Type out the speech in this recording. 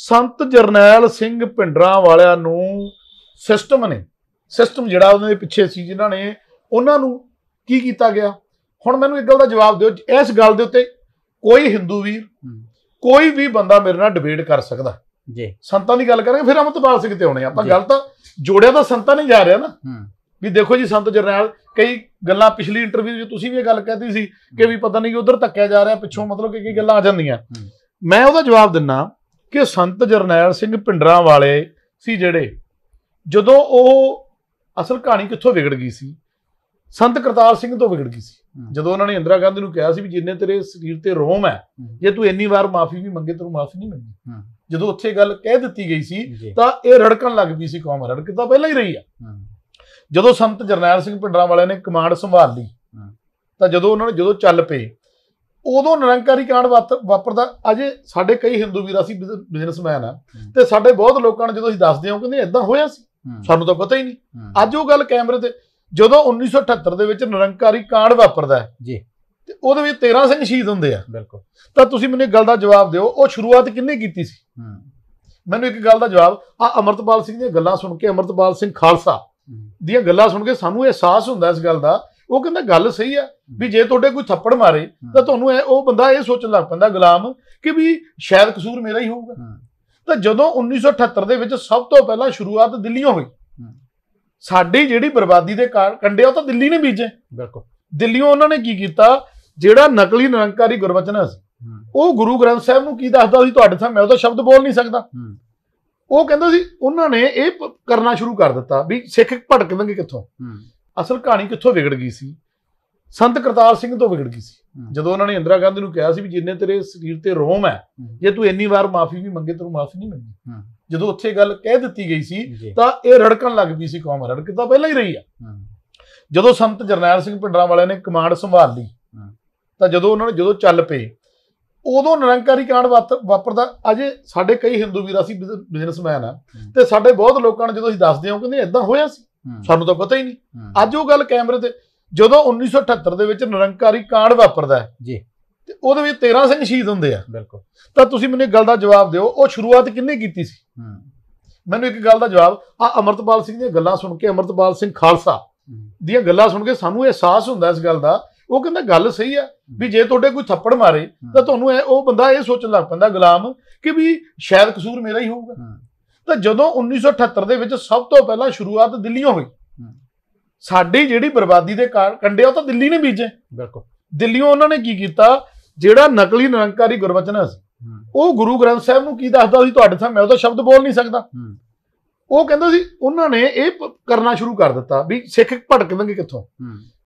ਸੰਤ ਜਰਨੈਲ ਸਿੰਘ ਪਿੰਡਰਾਂ ਵਾਲਿਆਂ ਨੂੰ ਸਿਸਟਮ ਨੇ ਸਿਸਟਮ ਜਿਹੜਾ ਉਹਨਾਂ ਦੇ ਪਿੱਛੇ ਸੀ ਜਿਨ੍ਹਾਂ ਨੇ ਉਹਨਾਂ ਨੂੰ ਕੀ ਕੀਤਾ ਗਿਆ ਹੁਣ ਮੈਨੂੰ ਇੱਕ ਗੱਲ ਦਾ ਜਵਾਬ ਦਿਓ ਇਸ ਗੱਲ ਦੇ ਉੱਤੇ ਕੋਈ ਹਿੰਦੂ ਵੀਰ ਕੋਈ ਵੀ ਬੰਦਾ ਮੇਰੇ ਨਾਲ ਡਿਬੇਟ ਕਰ ਸਕਦਾ ਜੀ ਸੰਤਾਂ ਦੀ ਗੱਲ ਕਰਾਂਗੇ ਫਿਰ ਅਮਤਪਾਲ ਸਿੰਘ ਤੇ ਆਉਣੇ ਆਪਾਂ ਗੱਲ ਤਾਂ ਜੋੜਿਆ ਤਾਂ ਸੰਤਾਂ ਨਹੀਂ ਜਾ ਰਿਹਾ ਨਾ ਵੀ ਦੇਖੋ ਜੀ ਸੰਤ ਜਰਨੈਲ ਕਈ ਗੱਲਾਂ ਪਿਛਲੀ ਇੰਟਰਵਿਊ ਵਿੱਚ ਤੁਸੀਂ ਵੀ ਇਹ ਗੱਲ ਕਹਿਤੀ ਸੀ ਕਿ ਵੀ ਪਤਾ ਨਹੀਂ ਕਿ ਉਧਰ ਧੱਕਿਆ ਜਾ ਰਿਹਾ ਪਿੱਛੋਂ ਮਤਲਬ ਕਿ ਕੀ ਗੱਲਾਂ ਆ ਜਾਂਦੀਆਂ ਮੈਂ ਉਹਦਾ ਜਵਾਬ ਦਿੰਨਾ ਕਿ ਸੰਤ ਜਰਨੈਲ ਸਿੰਘ ਪਿੰਡਰਾਂ ਵਾਲੇ ਸੀ ਜਿਹੜੇ ਜਦੋਂ ਉਹ ਅਸਲ ਕਹਾਣੀ ਕਿੱਥੋਂ ਵਿਗੜ ਗਈ ਸੀ ਸੰਤ ਕਰਤਾਰ ਸਿੰਘ ਤੋਂ ਵਿਗੜ ਗਈ ਸੀ ਜਦੋਂ ਉਹਨਾਂ ਨੇ ਇੰਦਰਾ ਗਾਂਧੀ ਨੂੰ ਕਿਹਾ ਸੀ ਵੀ ਜਿੰਨੇ ਤੇਰੇ ਸਰੀਰ ਤੇ ਰੋਮ ਹੈ ਜੇ ਤੂੰ ਇੰਨੀ ਵਾਰ ਮਾਫੀ ਵੀ ਮੰਗੇ ਤੈਨੂੰ ਮਾਫੀ ਨਹੀਂ ਮਿਲਣੀ ਜਦੋਂ ਉੱਥੇ ਗੱਲ ਕਹਿ ਦਿੱਤੀ ਗਈ ਸੀ ਤਾਂ ਇਹ ਰੜਕਣ ਲੱਗ ਪਈ ਸੀ ਕੌਮ ਰੜਕ ਤਾਂ ਪਹਿਲਾਂ ਹੀ ਰਹੀ ਆ ਜਦੋਂ ਸੰਤ ਜਰਨੈਲ ਸਿੰਘ ਪਿੰਡਰਾਂ ਵਾਲਿਆਂ ਨੇ ਕਮਾਂਡ ਸੰਭਾਲ ਲਈ ਤਾਂ ਜਦੋਂ ਉਹਨਾਂ ਨੇ ਜਦੋਂ ਚੱਲ ਪਏ ਉਦੋਂ ਨਿਰੰਕਾਰੀ ਕਾਂਡ ਵਾਪਰਦਾ ਅਜੇ ਸਾਡੇ ਕਈ ਹਿੰਦੂ ਵੀਰ ਅਸੀਂ ਬਿਜ਼ਨਸਮੈਨ ਆ ਤੇ ਸਾਡੇ ਬਹੁਤ ਲੋਕਾਂ ਨੇ ਜਦੋਂ ਅਸੀਂ ਦੱਸਦੇ ਹਾਂ ਕਹਿੰਦੇ ਇਦਾਂ ਹੋਇਆ ਸੀ ਸਾਨੂੰ ਤਾਂ ਪਤਾ ਹੀ ਨਹੀਂ ਅੱਜ ਉਹ ਗੱਲ ਕੈਮਰੇ ਤੇ ਜਦੋਂ 1978 ਦੇ ਵਿੱਚ ਨਿਰੰਕਾਰੀ ਕਾਂਡ ਵਾਪਰਦਾ ਹੈ ਜੀ ਤੇ ਉਹਦੇ ਵਿੱਚ 13 ਸਿੰਘ ਸ਼ਹੀਦ ਹੁੰਦੇ ਆ ਬਿਲਕੁਲ ਤਾਂ ਤੁਸੀਂ ਮੈਨੂੰ ਇੱਕ ਗੱਲ ਦਾ ਜਵਾਬ ਦਿਓ ਉਹ ਸ਼ੁਰੂਆਤ ਕਿੰਨੇ ਕੀਤੀ ਸੀ ਮੈਨੂੰ ਇੱਕ ਗੱਲ ਦਾ ਜਵਾਬ ਆ ਅਮਰਤਪਾਲ ਸਿੰਘ ਦੀਆਂ ਗੱਲਾਂ ਸੁਣ ਕੇ ਅਮਰਤਪਾਲ ਸਿੰਘ ਖਾਲਸਾ ਦੀਆਂ ਗੱਲਾਂ ਸੁਣ ਕੇ ਸਾਨੂੰ ਇਹ ਅਹਿਸਾਸ ਹੁੰਦਾ ਇਸ ਗੱਲ ਦਾ ਉਹ ਕਹਿੰਦਾ ਗੱਲ ਸਹੀ ਆ ਵੀ ਜੇ ਤੁਹਾਡੇ ਕੋਈ ਥੱਪੜ ਮਾਰੇ ਤਾਂ ਤੁਹਾਨੂੰ ਉਹ ਬੰਦਾ ਇਹ ਸੋਚਣ ਲੱਗ ਪੈਂਦਾ ਗੁਲਾਮ ਕਿ ਵੀ ਸ਼ਾਇਦ ਕਸੂਰ ਮੇਰਾ ਹੀ ਹੋਊਗਾ ਤਾਂ ਜਦੋਂ 1978 ਦੇ ਵਿੱਚ ਸਭ ਤੋਂ ਪਹਿਲਾਂ ਸ਼ੁਰੂਆਤ ਦਿੱਲੀੋਂ ਹੋਈ ਸਾਡੀ ਜਿਹੜੀ ਬਰਬਾਦੀ ਦੇ ਕੰਡੇ ਉਹ ਤਾਂ ਦਿੱਲੀ ਨੇ ਬੀਜੇ ਬਿਲਕੁਲ ਦਿੱਲੀੋਂ ਉਹਨਾਂ ਨੇ ਕੀ ਕੀਤਾ ਜਿਹੜਾ ਨਕਲੀ ਨਿਰੰਕਾਰੀ ਗੁਰਵਚਨ ਸੀ ਉਹ ਗੁਰੂ ਗ੍ਰੰਥ ਸਾਹਿਬ ਨੂੰ ਕੀ ਦੱਸਦਾ ਸੀ ਤੁਹਾਡੇ ਸਾਹਮਣੇ ਉਹ ਉਹਦਾ ਸ਼ਬਦ ਬੋਲ ਨਹੀਂ ਸਕਦਾ ਉਹ ਕਹਿੰਦਾ ਸੀ ਉਹਨਾਂ ਨੇ ਇਹ ਕਰਨਾ ਸ਼ੁਰੂ ਕਰ ਦਿੱਤਾ ਵੀ ਸਿੱਖ ਲੰਗੇ ਕਿੱਥੋਂ ਅਸਲ ਕਹਾਣੀ ਕਿੱਥੋਂ ਵਿਗੜ ਗਈ ਸੀ ਸੰਤ ਕਰਤਾਰ ਸਿੰਘ ਤੋਂ ਵਿਗੜ ਗਈ ਸੀ ਜਦੋਂ ਉਹਨਾਂ ਨੇ ਇੰਦਰਾ ਗਾਂਧੀ ਨੂੰ ਕਿਹਾ ਸੀ ਵੀ ਜਿੰਨੇ ਤੇਰੇ ਸਰੀਰ ਤੇ ਰੋਮ ਹੈ ਜੇ ਤੂੰ ਇੰਨੀ ਵਾਰ ਮਾਫੀ ਵੀ ਮੰਗੇ ਤੈਨੂੰ ਮਾਫੀ ਨਹੀਂ ਮਿਲਣੀ ਜਦੋਂ ਉੱਥੇ ਗੱਲ ਕਹਿ ਦਿੱਤੀ ਗਈ ਸੀ ਤਾਂ ਇਹ ਰੜਕਣ ਲੱਗ ਪਈ ਸੀ ਕੌਮ ਰੜਕ ਤਾਂ ਪਹਿਲਾਂ ਹੀ ਰਹੀ ਆ ਜਦੋਂ ਸੰਤ ਜਰਨੈਲ ਸਿੰਘ ਪਿੰਡਰਾਂ ਵਾਲਿਆਂ ਨੇ ਕਮਾਂਡ ਸੰਭਾਲ ਲਈ ਤਾਂ ਜਦੋਂ ਉਹਨਾਂ ਨੇ ਜਦੋਂ ਚੱਲ ਪਏ ਉਦੋਂ ਨਿਰੰਕਾਰੀ ਕਾਂਡ ਵਾਪਰਦਾ ਅਜੇ ਸਾਡੇ ਕਈ ਹਿੰਦੂ ਵੀਰ ਅਸੀਂ ਬਿਜ਼ਨਸਮੈਨ ਆ ਤੇ ਸਾਡੇ ਬਹੁਤ ਲੋਕਾਂ ਨੇ ਜਦੋਂ ਅਸੀਂ ਦੱਸਦੇ ਹਾਂ ਕਹਿੰਦੇ ਇਦਾਂ ਹੋਇਆ ਸੀ ਸਾਨੂੰ ਤਾਂ ਪਤਾ ਹੀ ਨਹੀਂ ਅੱਜ ਉਹ ਗੱਲ ਕੈਮਰੇ ਤੇ ਜਦੋਂ 1978 ਦੇ ਵਿੱਚ ਨਿਰੰਕਾਰੀ ਕਾਂਡ ਵਾਪਰਦਾ ਹੈ ਜੀ ਤੇ ਉਹਦੇ ਵਿੱਚ 13 ਸਿੰਘ ਸ਼ਹੀਦ ਹੁੰਦੇ ਆ ਬਿਲਕੁਲ ਤਾਂ ਤੁਸੀਂ ਮੈਨੂੰ ਇੱਕ ਗੱਲ ਦਾ ਜਵਾਬ ਦਿਓ ਉਹ ਸ਼ੁਰੂਆਤ ਕਿੰਨੇ ਕੀਤੀ ਸੀ ਮੈਨੂੰ ਇੱਕ ਗੱਲ ਦਾ ਜਵਾਬ ਆ ਅਮਰਤਪਾਲ ਸਿੰਘ ਦੀਆਂ ਗੱਲਾਂ ਸੁਣ ਕੇ ਅਮਰਤਪਾਲ ਸਿੰਘ ਖਾਲਸਾ ਦੀਆਂ ਗੱਲਾਂ ਸੁਣ ਕੇ ਸਾਨੂੰ ਅਹਿਸਾਸ ਹੁੰਦਾ ਇਸ ਗੱਲ ਦਾ ਉਹ ਕਹਿੰਦਾ ਗੱਲ ਸਹੀ ਆ ਵੀ ਜੇ ਤੁਹਾਡੇ ਕੋਈ ਥੱਪੜ ਮਾਰੇ ਤਾਂ ਤੁਹਾਨੂੰ ਉਹ ਬੰਦਾ ਇਹ ਸੋਚਣ ਲੱਗ ਪੈਂਦਾ ਗੁਲਾਮ ਕਿ ਵੀ ਸ਼ਾਇਦ ਕਸੂਰ ਮੇਰਾ ਹੀ ਹੋਊਗਾ ਤਾਂ ਜਦੋਂ 1978 ਦੇ ਵਿੱਚ ਸਭ ਤੋਂ ਪਹਿਲਾਂ ਸ਼ੁਰੂਆਤ ਦਿੱਲੀੋਂ ਹੋਈ ਸਾਡੀ ਜਿਹੜੀ ਬਰਬਾਦੀ ਦੇ ਕੰਡੇ ਉਹ ਤਾਂ ਦਿੱਲੀ ਨੇ ਬੀਜੇ ਬਿਲਕੁਲ ਦਿੱਲੀੋਂ ਉਹਨਾਂ ਨੇ ਕੀ ਕੀਤਾ ਜਿਹੜਾ ਨਕਲੀ ਨਿਰੰਕਾਰੀ ਗੁਰਬਚਨ ਸੀ ਉਹ ਗੁਰੂ ਗ੍ਰੰਥ ਸਾਹਿਬ ਨੂੰ ਕੀ ਦੱਸਦਾ ਸੀ ਤੁਹਾਡੇ ਸਾਹਮਣੇ ਉਹ ਉਹਦਾ ਸ਼ਬਦ ਬੋਲ ਨਹੀਂ ਸਕਦਾ ਉਹ ਕਹਿੰਦਾ ਸੀ ਉਹਨਾਂ ਨੇ ਇਹ ਕਰਨਾ ਸ਼ੁਰੂ ਕਰ ਦਿੱਤਾ ਵੀ ਸਿੱਖ ਭਟਕਣਗੇ ਕਿੱਥੋਂ